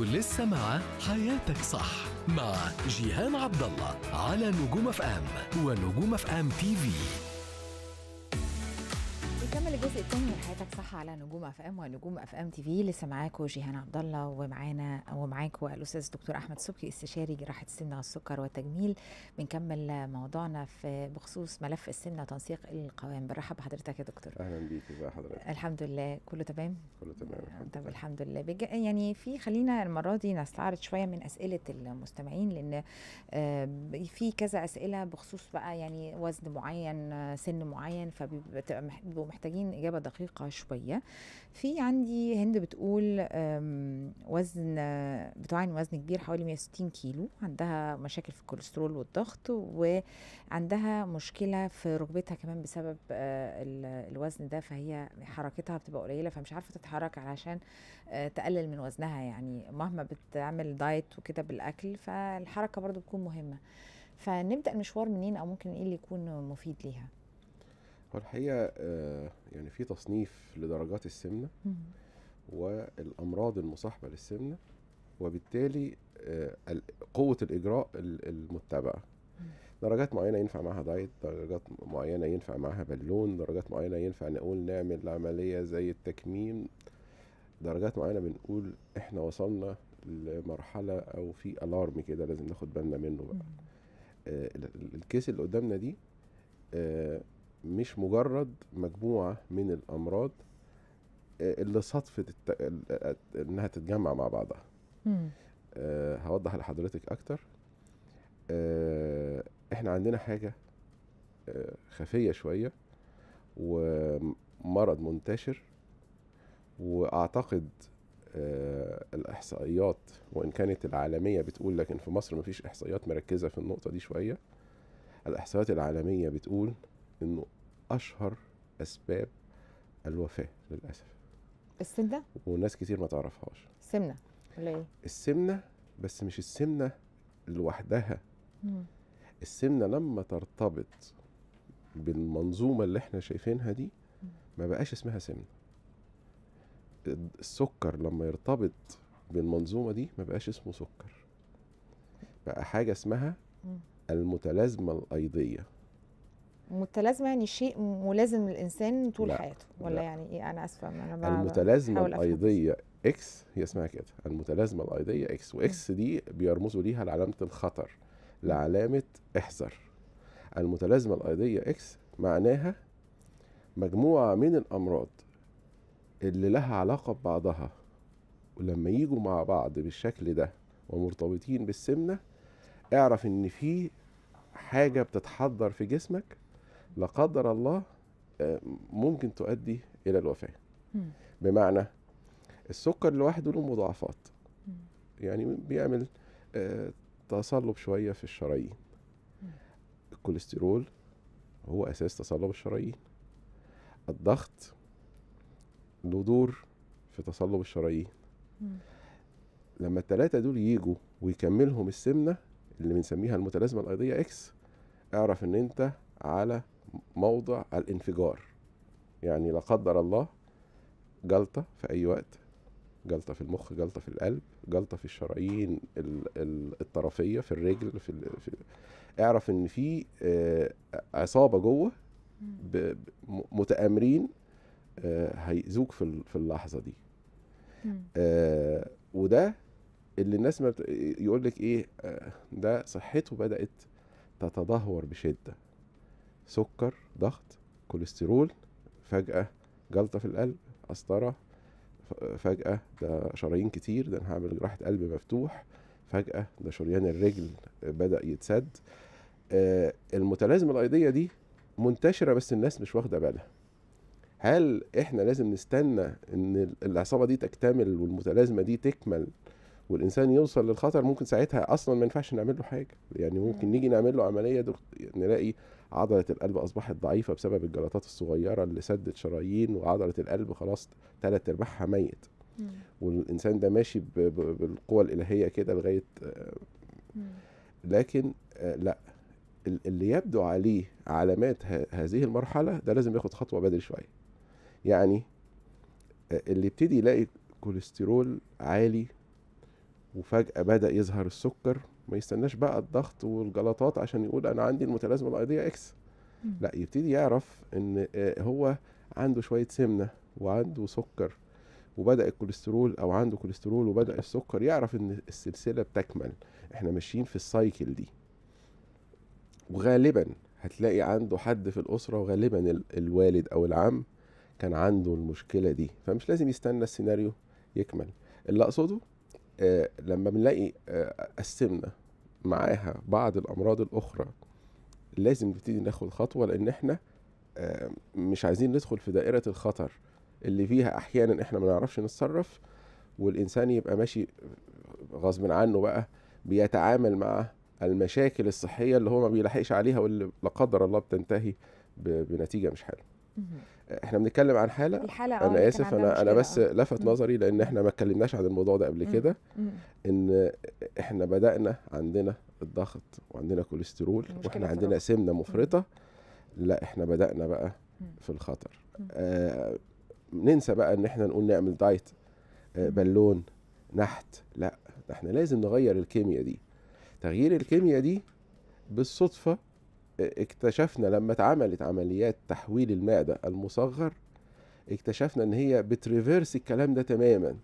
لسه مع حياتك صح مع جيهان عبد الله على نجوم اف ام ونجوم اف ام تي في نكمل الجزء الثاني من حياتك صح على نجوم اف ام ونجوم اف ام تي في لسه معاكم جيهان عبد الله ومعانا ومعاكم الاستاذ الدكتور احمد سبكي استشاري جراحه السمنه والسكر والتجميل بنكمل موضوعنا في بخصوص ملف السمنه وتنسيق القوام بنرحب بحضرتك يا دكتور اهلا بيك ازي حضرتك الحمد لله كله تمام كله تمام الحمد طب لله. الحمد لله بج... يعني في خلينا المره دي نستعرض شويه من اسئله المستمعين لان آه، في كذا اسئله بخصوص بقى يعني وزن معين سن معين فبيبقوا محتاجين إجابة دقيقة شوية في عندي هند بتقول وزن بتعاني وزن كبير حوالي 160 كيلو عندها مشاكل في الكوليسترول والضغط وعندها مشكلة في ركبتها كمان بسبب آه، الوزن ده فهي حركتها بتبقى قليلة فمش عارفة تتحرك علشان آه، تقلل من وزنها يعني مهما بتعمل دايت وكده بالأكل فالحركة برضو بتكون مهمة فنبدأ المشوار منين أو ممكن إيه اللي يكون مفيد ليها هو الحقيقه آه، يعني في تصنيف لدرجات السمنه والامراض المصاحبه للسمنه وبالتالي آه، قوه الاجراء المتبعه درجات معينه ينفع معاها دايت درجات معينه ينفع معاها بالون درجات معينه ينفع نقول نعمل عمليه زي التكميم درجات معينه بنقول احنا وصلنا لمرحله او في الارم كده لازم ناخد بالنا منه بقى آه الكيس اللي قدامنا دي آه، مش مجرد مجموعة من الأمراض آه، اللي صدفة الت... آه، إنها تتجمع مع بعضها أه هوضح لحضرتك أكتر أه إحنا عندنا حاجة أه خفية شوية ومرض منتشر وأعتقد آه الاحصائيات وان كانت العالميه بتقول لكن في مصر مفيش احصائيات مركزه في النقطه دي شويه الاحصائيات العالميه بتقول انه اشهر اسباب الوفاه للاسف السمنه وناس كتير ما تعرفهاش السمنه ولا ايه السمنه بس مش السمنه لوحدها مم. السمنه لما ترتبط بالمنظومه اللي احنا شايفينها دي ما بقاش اسمها سمنه السكر لما يرتبط بالمنظومه دي ما بقاش اسمه سكر بقى حاجه اسمها المتلازمه الايضيه متلازمه يعني شيء ملازم للانسان طول لا حياته ولا لا يعني ايه انا اسفه انا المتلازمه الايضيه اكس هي اسمها كده المتلازمه الايضيه اكس واكس دي بيرمزوا ليها لعلامه الخطر لعلامه احذر المتلازمه الايضيه اكس معناها مجموعه من الامراض اللي لها علاقه ببعضها ولما يجوا مع بعض بالشكل ده ومرتبطين بالسمنه اعرف ان في حاجه بتتحضر في جسمك لا قدر الله آه، ممكن تؤدي الى الوفاه بمعنى السكر لوحده له مضاعفات يعني بيعمل آه، تصلب شويه في الشرايين الكوليسترول هو اساس تصلب الشرايين الضغط له دور في تصلب الشرايين لما الثلاثه دول يجوا ويكملهم السمنه اللي بنسميها المتلازمه الايضيه اكس اعرف ان انت على موضع الانفجار يعني لا قدر الله جلطة في أي وقت جلطة في المخ جلطة في القلب جلطة في الشرايين الطرفية في الرجل في, ال... في اعرف ان في آه، عصابة جوه ب... متآمرين آه، هيأذوك في اللحظة دي آه، وده اللي الناس ما بت... يقول لك ايه ده صحته بدأت تتدهور بشدة سكر ضغط كوليسترول فجأة جلطة في القلب قسطرة فجأة ده شرايين كتير ده أنا هعمل جراحة قلب مفتوح فجأة ده شريان الرجل بدأ يتسد آه، المتلازمة الأيضية دي منتشرة بس الناس مش واخدة بالها هل احنا لازم نستنى ان العصابه دي تكتمل والمتلازمه دي تكمل والانسان يوصل للخطر ممكن ساعتها اصلا ما ينفعش نعمل له حاجه يعني ممكن نيجي نعمل له عمليه دخ... نلاقي عضله القلب اصبحت ضعيفه بسبب الجلطات الصغيره اللي سدت شرايين وعضله القلب خلاص ثلاث ارباعها ميت والانسان ده ماشي ب... ب... بالقوى الالهيه كده لغايه لكن آه، لا اللي يبدو عليه علامات ه... هذه المرحله ده لازم ياخد خطوه بدري شويه يعني آه، اللي يبتدي يلاقي كوليسترول عالي وفجأة بدأ يظهر السكر ما يستناش بقى الضغط والجلطات عشان يقول أنا عندي المتلازمة الأيضية إكس لا يبتدي يعرف إن آه، هو عنده شوية سمنة وعنده سكر وبدا الكوليسترول او عنده كوليسترول وبدا السكر يعرف ان السلسله بتكمل احنا ماشيين في السايكل دي وغالبا هتلاقي عنده حد في الاسره وغالبا الوالد او العم كان عنده المشكله دي فمش لازم يستنى السيناريو يكمل اللي اقصده آه، لما بنلاقي آه، قسمنا معاها بعض الامراض الاخرى لازم نبتدي ناخد خطوه لان احنا آه، مش عايزين ندخل في دائره الخطر اللي فيها احيانا احنا ما نعرفش نتصرف والانسان يبقى ماشي غصب عنه بقى بيتعامل مع المشاكل الصحيه اللي هو ما بيلحقش عليها واللي لا قدر الله بتنتهي بنتيجه مش حلوه احنا بنتكلم عن حاله, الحالة آه، انا اسف انا انا بس أوه. لفت نظري لان احنا ما اتكلمناش عن الموضوع ده قبل كده ان احنا بدانا عندنا الضغط وعندنا كوليسترول واحنا عندنا سمنه مفرطه لا احنا بدانا بقى في الخطر آه ننسى بقى ان احنا نقول نعمل دايت آه بالون نحت لا احنا لازم نغير الكيمياء دي تغيير الكيمياء دي بالصدفه اكتشفنا لما اتعملت عمليات تحويل المعدة المصغر اكتشفنا ان هي بتريفيرس الكلام ده تماما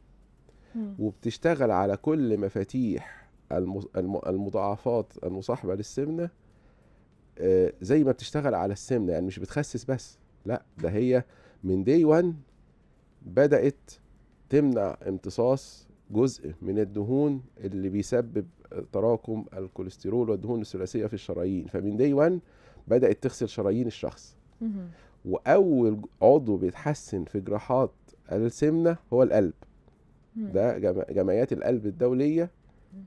وبتشتغل على كل مفاتيح المضاعفات المصاحبة للسمنة آه، زي ما بتشتغل على السمنة يعني مش بتخسس بس لا ده هي من دي 1 بدأت تمنع امتصاص جزء من الدهون اللي بيسبب تراكم الكوليسترول والدهون الثلاثيه في الشرايين فمن دي 1 بدات تغسل شرايين الشخص واول عضو بيتحسن في جراحات السمنه هو القلب ده جمعيات القلب الدوليه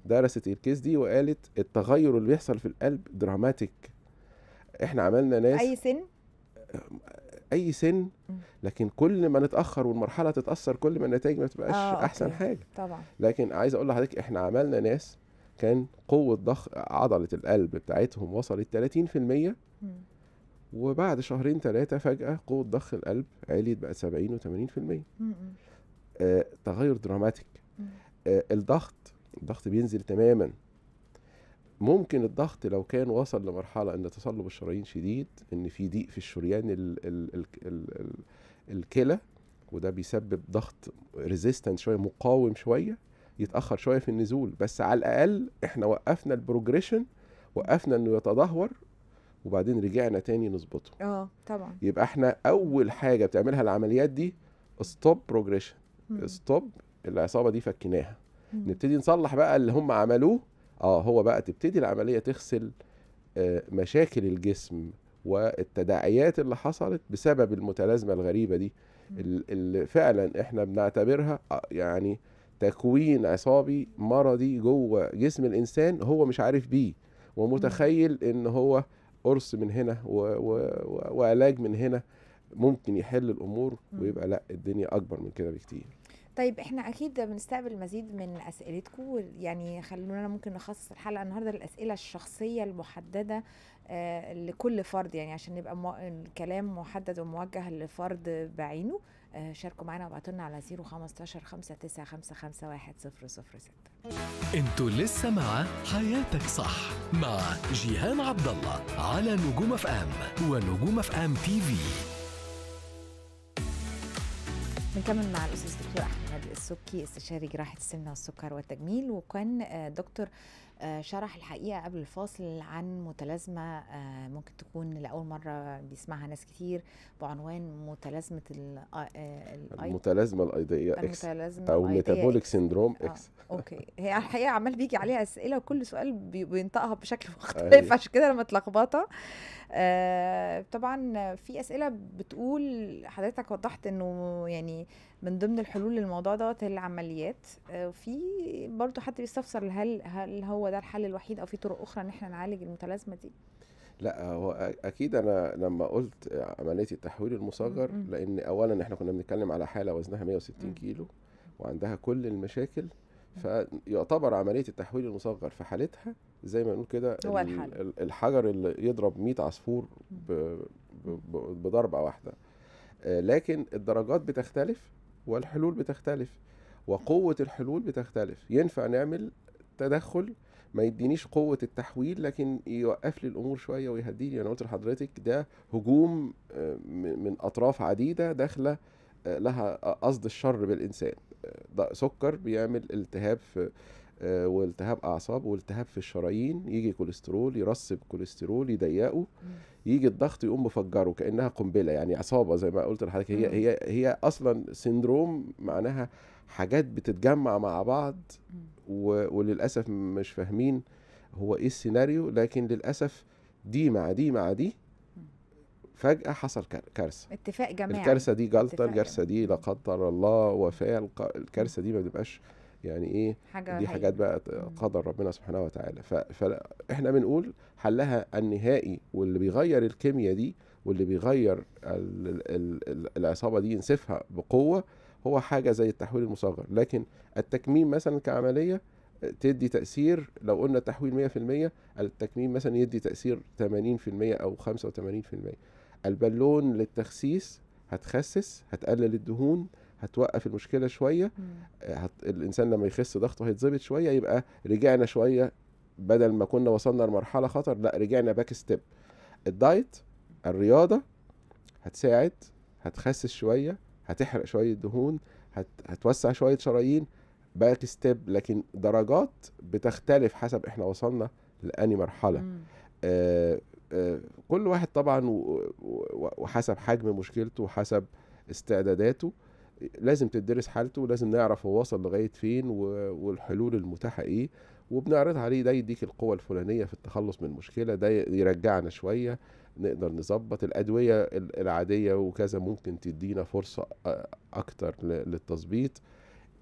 درست الكيس دي وقالت التغير اللي بيحصل في القلب دراماتيك احنا عملنا ناس اي سن آه، اي سن لكن كل ما نتاخر والمرحله تتاثر كل ما النتائج ما تبقاش آه احسن أوكي. حاجه طبعا لكن عايز اقول لحضرتك احنا عملنا ناس كان قوه ضخ عضله القلب بتاعتهم وصلت 30% م. وبعد شهرين ثلاثه فجاه قوه ضخ القلب عليت بقت 70 و80% آه تغير دراماتيك آه الضغط الضغط بينزل تماما ممكن الضغط لو كان وصل لمرحلة ان تصلب الشرايين شديد ان في ضيق في الشريان ال ال ال ال ال الكلى وده بيسبب ضغط ريزيستنت شوية مقاوم شوية يتأخر شوية في النزول بس على الأقل احنا وقفنا البروجريشن وقفنا انه يتدهور وبعدين رجعنا تاني نظبطه اه طبعا يبقى احنا اول حاجه بتعملها العمليات دي ستوب بروجريشن ستوب العصابه دي فكيناها نبتدي نصلح بقى اللي هم عملوه اه هو بقى تبتدي العمليه تغسل آه، مشاكل الجسم والتداعيات اللي حصلت بسبب المتلازمه الغريبه دي اللي فعلا احنا بنعتبرها آه، يعني تكوين عصابي مرضي جوه جسم الانسان هو مش عارف بيه ومتخيل ان هو قرص من هنا و... و... وعلاج من هنا ممكن يحل الامور ويبقى لا الدنيا اكبر من كده بكتير طيب احنا اكيد بنستقبل مزيد من اسئلتكم يعني خلونا ممكن نخصص الحلقه النهارده للاسئله الشخصيه المحدده آه، لكل فرد يعني عشان نبقى مو... الكلام محدد وموجه لفرد بعينه آه، شاركوا معانا وابعتوا لنا على 015 5955 1006 انتوا لسه مع حياتك صح مع جيهان عبد الله على نجوم اف ام ونجوم اف ام تي في بنكمل مع الاستاذ دكتور احمد السكي استشاري جراحة السمنة والسكر والتجميل وكان آه، دكتور آه، شرح الحقيقة قبل الفاصل عن متلازمة آه، ممكن تكون لأول مرة بيسمعها ناس كتير بعنوان متلازمة المتلازمة الأيضية إكس أو ميتابوليك سيندروم إكس أوكي هي الحقيقة عمال بيجي عليها أسئلة وكل سؤال بينطقها بشكل مختلف أيوة. عشان كده أنا متلخبطة طبعا في أسئلة بتقول حضرتك وضحت إنه يعني من ضمن الحلول للموضوع دوت العمليات آه، في برضو حد بيستفسر هل هل هو ده الحل الوحيد او في طرق اخرى ان احنا نعالج المتلازمه دي لا هو اكيد انا لما قلت عمليه التحويل المصغر لان اولا احنا كنا بنتكلم على حاله وزنها 160 كيلو وعندها كل المشاكل فيعتبر عمليه التحويل المصغر في حالتها زي ما نقول كده هو الحل. الحجر اللي يضرب 100 عصفور بضربه واحده آه، لكن الدرجات بتختلف والحلول بتختلف وقوة الحلول بتختلف ينفع نعمل تدخل ما يدينيش قوة التحويل لكن يوقف لي الأمور شوية ويهديني أنا قلت لحضرتك ده هجوم آه، من أطراف عديدة داخلة آه، لها آه، قصد الشر بالإنسان ده سكر بيعمل التهاب في آه، والتهاب اعصاب والتهاب في الشرايين يجي كوليسترول يرسب كوليسترول يضيقه يجي الضغط يقوم مفجره كانها قنبله يعني عصابه زي ما قلت لحضرتك هي هي هي اصلا سندروم معناها حاجات بتتجمع مع بعض وللاسف مش فاهمين هو ايه السيناريو لكن للاسف دي مع دي مع دي فجأة حصل كارثة اتفاق جماعي الكارثة دي جلطة الكارثة دي لا قدر الله وفاة الكارثة دي ما بتبقاش يعني ايه حاجة دي حاجات بقى قدر ربنا سبحانه وتعالى فاحنا بنقول حلها النهائي واللي بيغير الكيمياء دي واللي بيغير العصابه دي ينسفها بقوه هو حاجه زي التحويل المصغر لكن التكميم مثلا كعمليه آه، تدي تاثير لو قلنا تحويل 100% التكميم مثلا يدي تاثير 80% او 85% البالون للتخسيس هتخسس هتقلل الدهون هتوقف المشكله شويه آه، هت... الانسان لما يخس ضغطه هيتظبط شويه يبقى رجعنا شويه بدل ما كنا وصلنا لمرحله خطر لا رجعنا باك ستيب الدايت الرياضه هتساعد هتخسس شويه هتحرق شويه دهون هت... هتوسع شويه شرايين باك ستيب لكن درجات بتختلف حسب احنا وصلنا لاني مرحله آه آه كل واحد طبعا وحسب حجم مشكلته وحسب استعداداته لازم تدرس حالته ولازم نعرف هو وصل لغايه فين والحلول المتاحه ايه وبنعرضها عليه ده يديك القوة الفلانية في التخلص من المشكلة ده يرجعنا شوية نقدر نظبط الأدوية العادية وكذا ممكن تدينا فرصة أكتر للتظبيط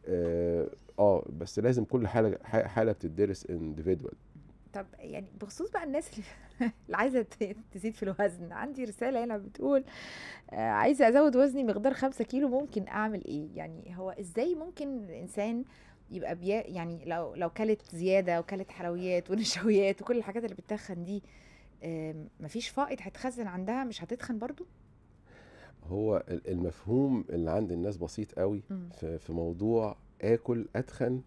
آه،, اه بس لازم كل حالة حالة بتدرس individual طب يعني بخصوص بقى الناس اللي عايزه تزيد في الوزن عندي رساله هنا بتقول آه، عايزه ازود وزني مقدار خمسة كيلو ممكن اعمل ايه يعني هو ازاي ممكن الانسان يبقى بي يعني لو لو كلت زياده وكلت حلويات ونشويات وكل الحاجات اللي بتتخن دي مفيش فائض هتخزن عندها مش هتتخن برضو هو المفهوم اللي عند الناس بسيط قوي في موضوع اكل اتخن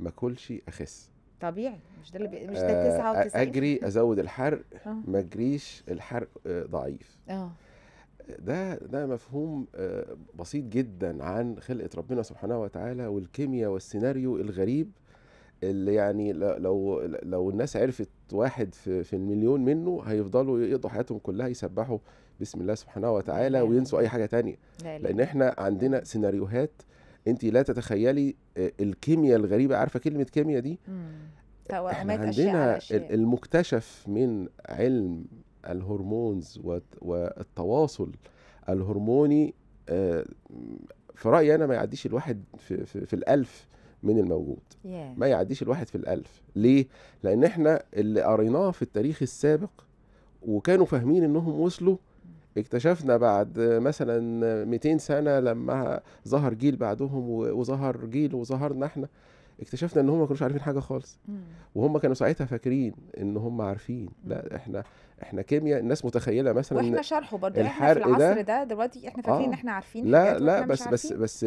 ما اكلش اخس طبيعي مش ده اللي مش ده 99 آه، اجري ازود الحرق آه. ما اجريش الحرق آه، ضعيف اه ده ده مفهوم بسيط جدا عن خلقه ربنا سبحانه وتعالى والكيمياء والسيناريو الغريب اللي يعني لو لو الناس عرفت واحد في, المليون منه هيفضلوا يقضوا حياتهم كلها يسبحوا بسم الله سبحانه وتعالى وينسوا اي حاجه تانية لان احنا عندنا سيناريوهات انت لا تتخيلي آه، الكيمياء الغريبه عارفه كلمه كيمياء دي احنا عندنا أشياء المكتشف من علم الهرمونز والتواصل الهرموني آه، في رايي انا ما يعديش الواحد في, في, في الالف من الموجود yeah. ما يعديش الواحد في الالف ليه لان احنا اللي قريناه في التاريخ السابق وكانوا فاهمين انهم وصلوا اكتشفنا بعد مثلا 200 سنه لما ظهر جيل بعدهم وظهر جيل وظهرنا احنا اكتشفنا ان هم ما كانوش عارفين حاجه خالص وهم كانوا ساعتها فاكرين ان هم عارفين لا احنا احنا كيمياء الناس متخيله مثلا واحنا شرحه برضه احنا في العصر ده, ده دلوقتي احنا فاكرين آه. ان آه احنا عارفين لا لا بس بس بس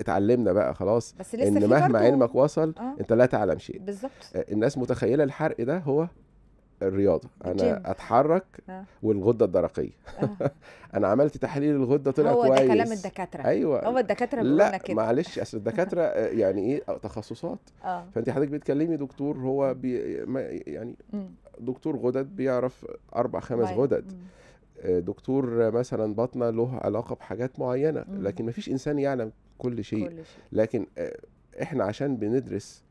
اتعلمنا بقى خلاص بس لسه ان مهما علمك وصل آه انت لا تعلم شيء بالظبط الناس متخيله الحرق ده هو الرياضه انا جيم. اتحرك آه. والغده الدرقيه آه. انا عملت تحليل الغده طلع هو كويس هو ده كلام الدكاتره ايوه هو الدكاتره لا كده معلش اصل الدكاتره آه، يعني ايه تخصصات آه. فانت حضرتك بتكلمي دكتور هو بي يعني دكتور غدد بيعرف اربع خمس طيب. غدد آه، دكتور مثلا بطنه له علاقه بحاجات معينه لكن ما فيش انسان يعلم كل شيء. كل شيء لكن آه، احنا عشان بندرس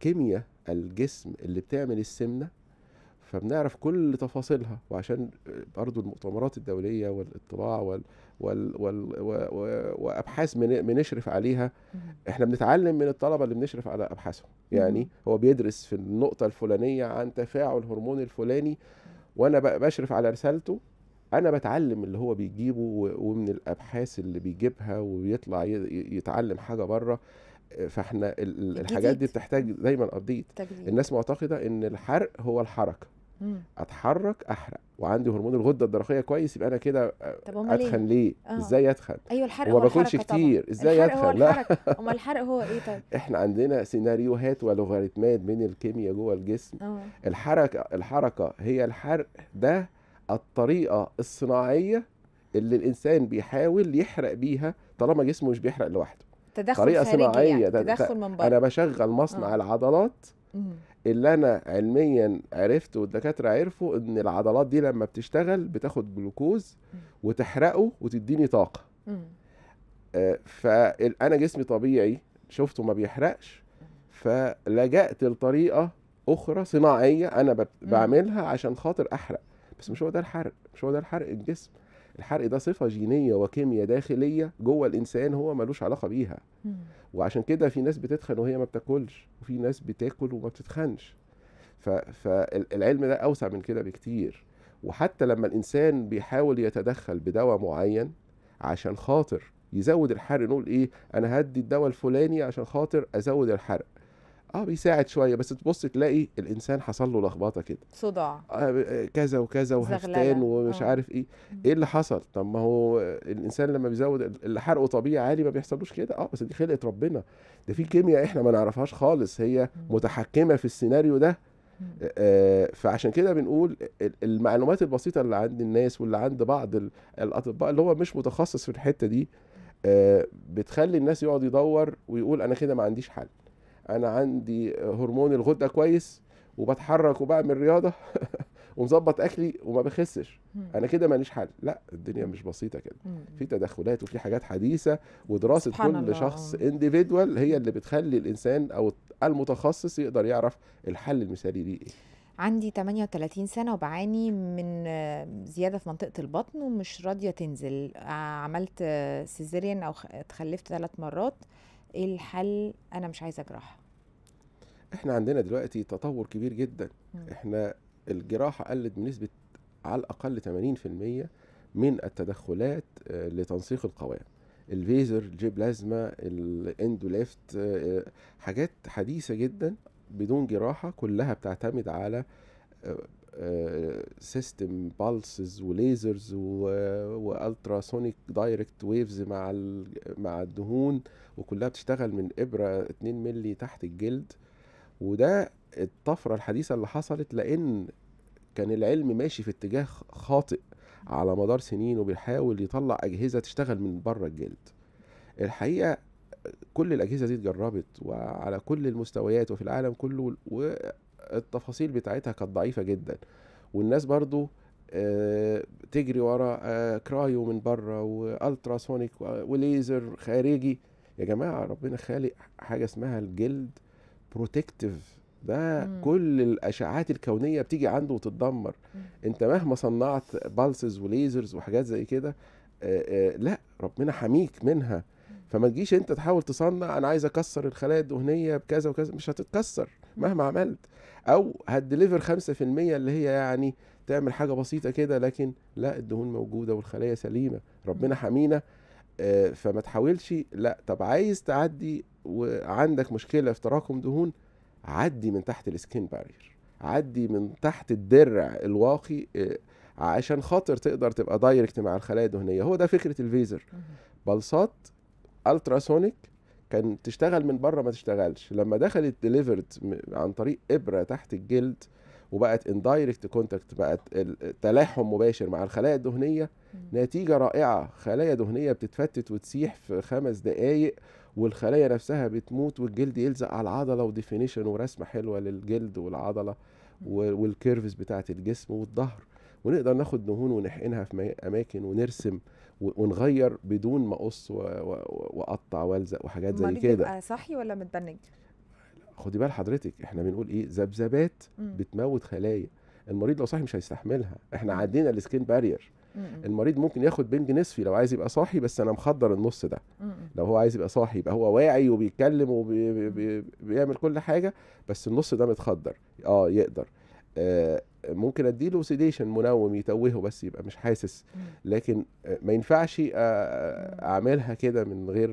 كيمياء الجسم اللي بتعمل السمنه فبنعرف كل تفاصيلها وعشان برضو المؤتمرات الدولية والاطلاع وال وال وال وأبحاث من... بنشرف عليها احنا بنتعلم من الطلبة اللي بنشرف على أبحاثهم يعني هو بيدرس في النقطة الفلانية عن تفاعل هرمون الفلاني وأنا بشرف على رسالته انا بتعلم اللي هو بيجيبه ومن الابحاث اللي بيجيبها وبيطلع يتعلم حاجه بره فاحنا الحاجات دي بتحتاج دايما ابديت الناس معتقده ان الحرق هو الحركه مم. اتحرك احرق وعندي هرمون الغده الدرقيه كويس يبقى انا كده إيه؟ اتخن ليه؟ آه. ازاي اتخن؟ ايوه الحرق وما باكلش كتير ازاي الحرق هو الحرق لا امال الحرق هو ايه طيب؟ احنا عندنا سيناريوهات ولوغاريتمات من الكيمياء جوه الجسم آه. الحركه الحركه هي الحرق ده الطريقه الصناعيه اللي الانسان بيحاول يحرق بيها طالما جسمه مش بيحرق لوحده تدخل طريقه يعني، صناعيه يعني. تدخل من بره انا بشغل مصنع آه. العضلات اللي انا علميا عرفته والدكاتره عرفوا ان العضلات دي لما بتشتغل بتاخد جلوكوز وتحرقه وتديني طاقه آه فانا جسمي طبيعي شفته ما بيحرقش فلجأت لطريقه اخرى صناعيه انا بعملها عشان خاطر احرق بس مش هو ده الحرق مش هو ده الحرق الجسم الحرق ده صفه جينيه وكيمياء داخليه جوه الانسان هو ملوش علاقه بيها وعشان كده في ناس بتتخن وهي ما بتاكلش وفي ناس بتاكل وما بتتخنش فالعلم ده اوسع من كده بكتير وحتى لما الانسان بيحاول يتدخل بدواء معين عشان خاطر يزود الحرق نقول ايه انا هدي الدواء الفلاني عشان خاطر ازود الحرق اه بيساعد شويه بس تبص تلاقي الانسان حصل له لخبطه كده صداع آه, آه، كذا وكذا وهفتان ومش أوه. عارف ايه ايه اللي حصل طب ما هو الانسان لما بيزود اللي حرقه طبيعي عالي ما بيحصلوش كده اه بس دي خلقه ربنا ده في كيمياء احنا ما نعرفهاش خالص هي متحكمه في السيناريو ده آه،, آه فعشان كده بنقول المعلومات البسيطه اللي عند الناس واللي عند بعض الاطباء اللي هو مش متخصص في الحته دي آه بتخلي الناس يقعد يدور ويقول انا كده ما عنديش حل انا عندي هرمون الغده كويس وبتحرك وبعمل رياضه ومظبط اكلي وما بخسش انا كده ماليش حل لا الدنيا مش بسيطه كده في تدخلات وفي حاجات حديثه ودراسه كل الله. شخص انديفيدوال هي اللي بتخلي الانسان او المتخصص يقدر يعرف الحل المثالي ليه ايه عندي 38 سنة وبعاني من زيادة في منطقة البطن ومش راضية تنزل عملت سيزيريان أو اتخلفت ثلاث مرات ايه الحل انا مش عايزه جراحه احنا عندنا دلوقتي تطور كبير جدا مم. احنا الجراحه قلت بنسبه على الاقل 80% من التدخلات آه، لتنسيق القوام الفيزر الجي بلازما الاندوليفت آه، آه، حاجات حديثه جدا بدون جراحه كلها بتعتمد على سيستم بالسز وليزرز والترا سونيك دايركت ويفز مع مع الدهون وكلها بتشتغل من ابره 2 مللي تحت الجلد وده الطفره الحديثه اللي حصلت لان كان العلم ماشي في اتجاه خاطئ على مدار سنين وبيحاول يطلع اجهزه تشتغل من بره الجلد الحقيقه كل الاجهزه دي اتجربت وعلى كل المستويات وفي العالم كله التفاصيل بتاعتها كانت ضعيفه جدا والناس برضو آه، تجري ورا آه، كرايو من بره والترا سونيك وليزر خارجي يا جماعه ربنا خالق حاجه اسمها الجلد بروتكتيف ده مم. كل الاشعاعات الكونيه بتيجي عنده وتتدمر مم. انت مهما صنعت بالسز وليزرز وحاجات زي كده آه، لا ربنا حميك منها فما تجيش انت تحاول تصنع انا عايز اكسر الخلايا الدهنيه بكذا وكذا مش هتتكسر مهما عملت او هتدليفر 5% اللي هي يعني تعمل حاجه بسيطه كده لكن لا الدهون موجوده والخلايا سليمه ربنا حمينا آه، فما تحاولش لا طب عايز تعدي وعندك مشكله في تراكم دهون عدي من تحت السكين بارير عدي من تحت الدرع الواقي آه، عشان خاطر تقدر تبقى دايركت مع الخلايا الدهنيه هو ده فكره الفيزر بلصات التراسونيك كان تشتغل من بره ما تشتغلش لما دخلت ديليفرد عن طريق ابره تحت الجلد وبقت اندايركت كونتاكت بقت تلاحم مباشر مع الخلايا الدهنيه نتيجه رائعه خلايا دهنيه بتتفتت وتسيح في خمس دقائق والخلايا نفسها بتموت والجلد يلزق على العضله وديفينيشن ورسمه حلوه للجلد والعضله والكيرفز بتاعه الجسم والظهر ونقدر ناخد دهون ونحقنها في اماكن ونرسم ونغير بدون ما اقص واقطع والزق وحاجات زي كده بيبقى صحي ولا متبنج خدي بال حضرتك احنا بنقول ايه ذبذبات بتموت خلايا المريض لو صاحي مش هيستحملها احنا عدينا السكين بارير المريض ممكن ياخد بنج نصفي لو عايز يبقى صاحي بس انا مخدر النص ده لو هو عايز يبقى صاحي يبقى هو واعي وبيتكلم وبيعمل كل حاجه بس النص ده متخدر اه يقدر آه، ممكن اديله سيديشن منوم يتوهه بس يبقى مش حاسس لكن آه، ما ينفعش آه، اعملها كده من غير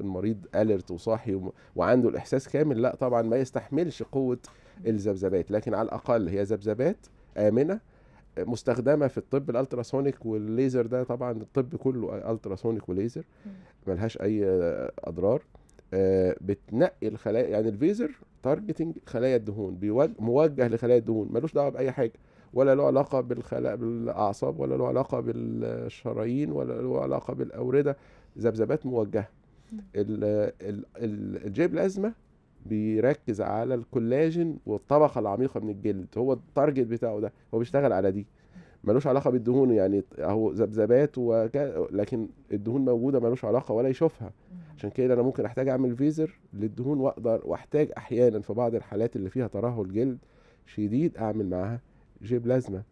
المريض اليرت وصاحي وعنده الاحساس كامل لا طبعا ما يستحملش قوه الذبذبات لكن على الاقل هي ذبذبات امنه مستخدمه في الطب الالتراسونيك والليزر ده طبعا الطب كله التراسونيك وليزر ملهاش اي اضرار آه، بتنقي الخلايا يعني الفيزر تارجتنج خلايا الدهون موجه لخلايا الدهون ملوش دعوه باي حاجه ولا له علاقه بالخلايا بالاعصاب ولا له علاقه بالشرايين ولا له علاقه بالاورده ذبذبات موجهه الجي بلازما بيركز على الكولاجين والطبقه العميقه من الجلد هو التارجت بتاعه ده هو بيشتغل على دي ملوش علاقه بالدهون يعني اهو ذبذبات وك... لكن الدهون موجوده ملوش علاقه ولا يشوفها عشان كده انا ممكن احتاج اعمل فيزر للدهون واقدر واحتاج احيانا في بعض الحالات اللي فيها ترهل جلد شديد اعمل معاها جي بلازما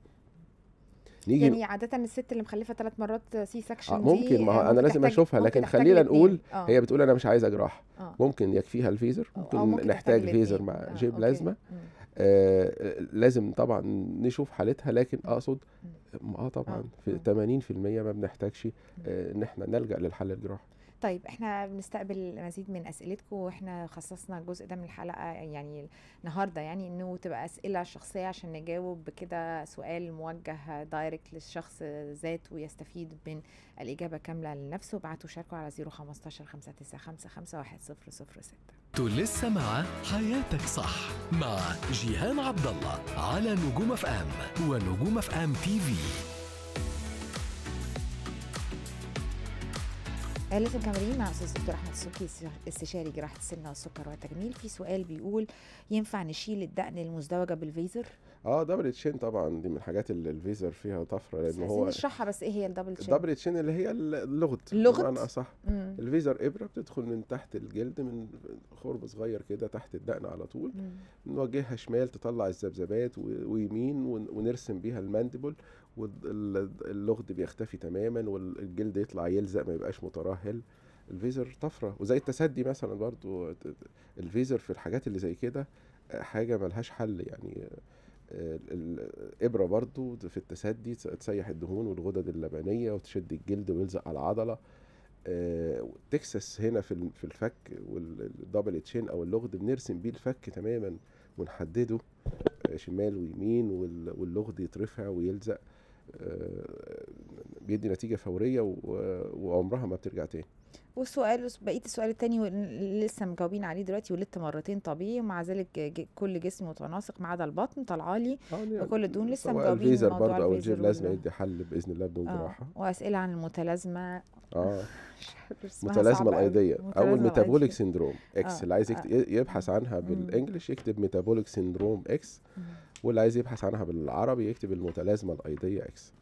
نيجي يعني عادة الست اللي مخلفة ثلاث مرات سي سكشن آه ممكن ما آه، انا لازم اشوفها لكن خلينا نقول آه. هي بتقول انا مش عايزة جراحه آه. ممكن يكفيها الفيزر آه، ممكن, ممكن نحتاج فيزر مع آه. جي بلازما آه لازم طبعا نشوف حالتها لكن اقصد اه طبعا آه. في 80% ما بنحتاجش آه، ان آه احنا نلجا للحل الجراحي طيب احنا بنستقبل المزيد من اسئلتكم واحنا خصصنا الجزء ده من الحلقه يعني النهارده يعني انه تبقى اسئله شخصيه عشان نجاوب كده سؤال موجه دايركت للشخص ذاته ويستفيد من الاجابه كامله لنفسه ابعتوا شاركوا على 015 595 5100 لسه مع حياتك صح مع جيهان عبد الله على نجوم اف ام ونجوم اف ام تي في لازم كاملين مع استاذ دكتور احمد السكي استشاري جراحه السمنه والسكر والتجميل في سؤال بيقول ينفع نشيل الدقن المزدوجه بالفيزر اه دبل تشين طبعا دي من الحاجات اللي الفيزر فيها طفره لان هو نشرحها بس ايه هي الدبل تشين الدبل تشين اللي هي اللغد اللغد بمعنى اصح الفيزر ابره بتدخل من تحت الجلد من خرب صغير كده تحت الدقن على طول مم. نوجهها شمال تطلع الذبذبات ويمين ونرسم بيها الماندبل واللغد بيختفي تماما والجلد يطلع يلزق ما يبقاش مترهل الفيزر طفره وزي التسدي مثلا برضو الفيزر في الحاجات اللي زي كده حاجه ملهاش حل يعني الابره برضو في التسدي تسيح الدهون والغدد اللبنيه وتشد الجلد ويلزق على العضله آه، تكسس هنا في في الفك والدبل تشين او اللغد بنرسم بيه الفك تماما ونحدده آه، شمال ويمين واللغد يترفع ويلزق آه، بيدي نتيجه فوريه وعمرها ما بترجع تاني والسؤال بقيه السؤال التاني لسه مجاوبين عليه دلوقتي ولدت مرتين طبيعي ومع ذلك كل جسم متناسق ما عدا البطن طالعه لي وكل اه، الدهون لسه مجاوبين الفيزر برضه او الجير لازم يدي حل باذن الله بدون آه، جراحه واسئله عن المتلازمه اه متلازمه الايديه او الميتابوليك سيندروم اكس آه. اللي عايز آه. يبحث عنها بالانجلش يكتب ميتابوليك سيندروم اكس واللي عايز يبحث عنها بالعربي يكتب المتلازمه الايديه اكس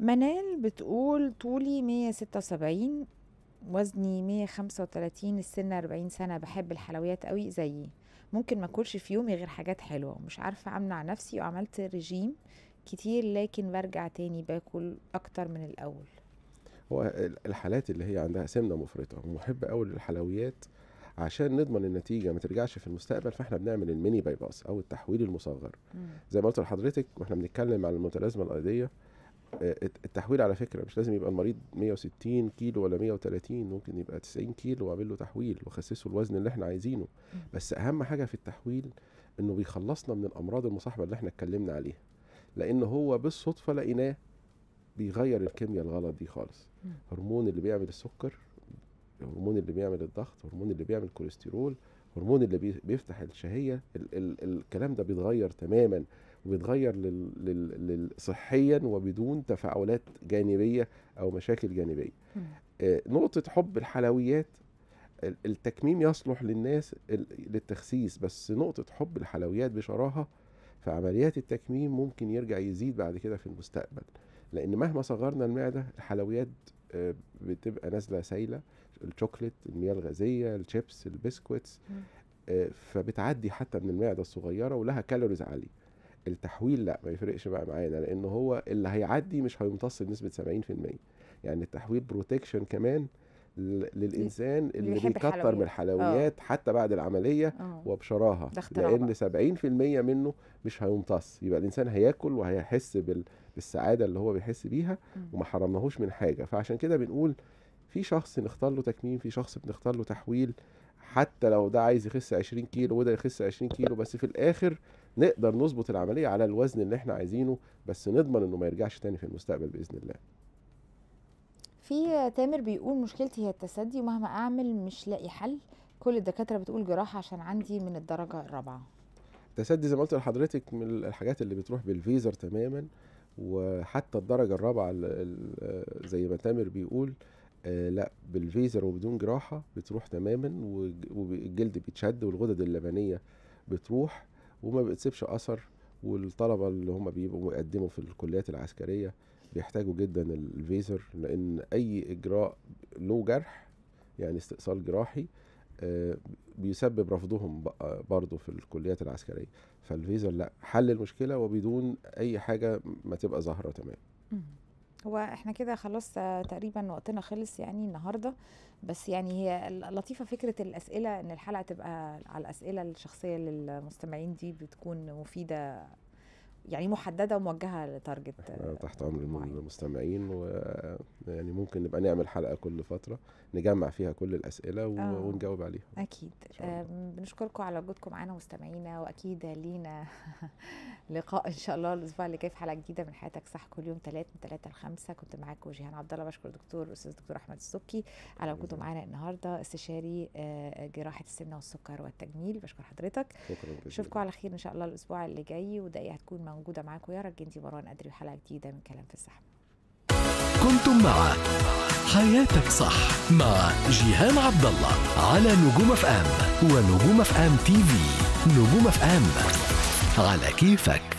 منال بتقول طولي 176 وزني 135 السنة 40 سنة بحب الحلويات قوي زيي ممكن ما اكلش في يومي غير حاجات حلوة ومش عارفة امنع نفسي وعملت رجيم كتير لكن برجع تاني باكل اكتر من الاول هو الحالات اللي هي عندها سمنة مفرطة ومحب قوي للحلويات عشان نضمن النتيجه ما ترجعش في المستقبل فاحنا بنعمل الميني باي باس او التحويل المصغر زي ما قلت لحضرتك واحنا بنتكلم عن المتلازمه الايضية آه، التحويل على فكره مش لازم يبقى المريض 160 كيلو ولا 130 ممكن يبقى 90 كيلو واعمل له تحويل واخسسه الوزن اللي احنا عايزينه بس اهم حاجه في التحويل انه بيخلصنا من الامراض المصاحبه اللي احنا اتكلمنا عليها لان هو بالصدفه لقيناه بيغير الكيمياء الغلط دي خالص هرمون اللي بيعمل السكر هرمون اللي بيعمل الضغط هرمون اللي بيعمل الكوليسترول هرمون اللي بيفتح الشهيه ال ال الكلام ده بيتغير تماما وبيتغير لل... لل... صحيا وبدون تفاعلات جانبيه او مشاكل جانبيه آه، نقطه حب الحلويات التكميم يصلح للناس للتخسيس بس نقطه حب الحلويات بشراهه في عمليات التكميم ممكن يرجع يزيد بعد كده في المستقبل لان مهما صغرنا المعده الحلويات آه، بتبقى نازله سايله الشوكليت المياه الغازيه الشيبس البسكويتس آه، فبتعدي حتى من المعده الصغيره ولها كالوريز عاليه التحويل لا ما يفرقش بقى معانا لان هو اللي هيعدي مش هيمتص بنسبه 70% يعني التحويل بروتكشن كمان للانسان اللي, اللي بيكتر من الحلويات آه. حتى بعد العمليه أوه. وبشراهه لان 70% منه مش هيمتص يبقى الانسان هياكل وهيحس بالسعاده اللي هو بيحس بيها وما حرمناهوش من حاجه فعشان كده بنقول في شخص نختار له تكميم في شخص بنختار له تحويل حتى لو ده عايز يخس 20 كيلو وده يخس 20 كيلو بس في الاخر نقدر نظبط العمليه على الوزن اللي احنا عايزينه بس نضمن انه ما يرجعش تاني في المستقبل باذن الله في تامر بيقول مشكلتي هي التسدي ومهما اعمل مش لاقي حل كل الدكاتره بتقول جراحه عشان عندي من الدرجه الرابعه التسدي زي ما قلت لحضرتك من الحاجات اللي بتروح بالفيزر تماما وحتى الدرجه الرابعه آه، زي ما تامر بيقول آه، لا بالفيزر وبدون جراحه بتروح تماما والجلد بيتشد والغدد اللبنيه بتروح وما بتسيبش اثر والطلبه اللي هم بيبقوا بيقدموا في الكليات العسكريه بيحتاجوا جدا الفيزر لان اي اجراء له جرح يعني استئصال جراحي آه، بيسبب رفضهم برضه في الكليات العسكريه فالفيزر لا حل المشكله وبدون اي حاجه ما تبقى ظاهره تمام هو احنا كده خلاص آه، تقريبا وقتنا خلص يعني النهارده بس يعني هي لطيفه فكره الاسئله ان الحلقه تبقى على الاسئله الشخصيه للمستمعين دي بتكون مفيده يعني محدده وموجهه لتارجت تحت امر المستمعين ويعني ممكن نبقى نعمل حلقه كل فتره نجمع فيها كل الاسئله و... آه. ونجاوب عليها اكيد بنشكركم على وجودكم معانا مستمعينا واكيد لينا لقاء ان شاء الله الاسبوع اللي جاي في حلقه جديده من حياتك صح كل يوم ثلاث من ثلاثه لخمسه كنت معاك وجيهان عبد الله بشكر الدكتور الاستاذ الدكتور احمد السكي على وجوده معانا النهارده استشاري آه، جراحه السمنه والسكر والتجميل بشكر حضرتك شكرا نشوفكم على خير ان شاء الله الاسبوع اللي جاي وده هتكون موجوده معاكم يا يارا الجندي مروان قدري وحلقه جديده من كلام في الزحمه كنتم مع حياتك صح مع جيهان عبد الله على نجوم اف ام ونجوم اف ام تي في نجوم اف ام على كيفك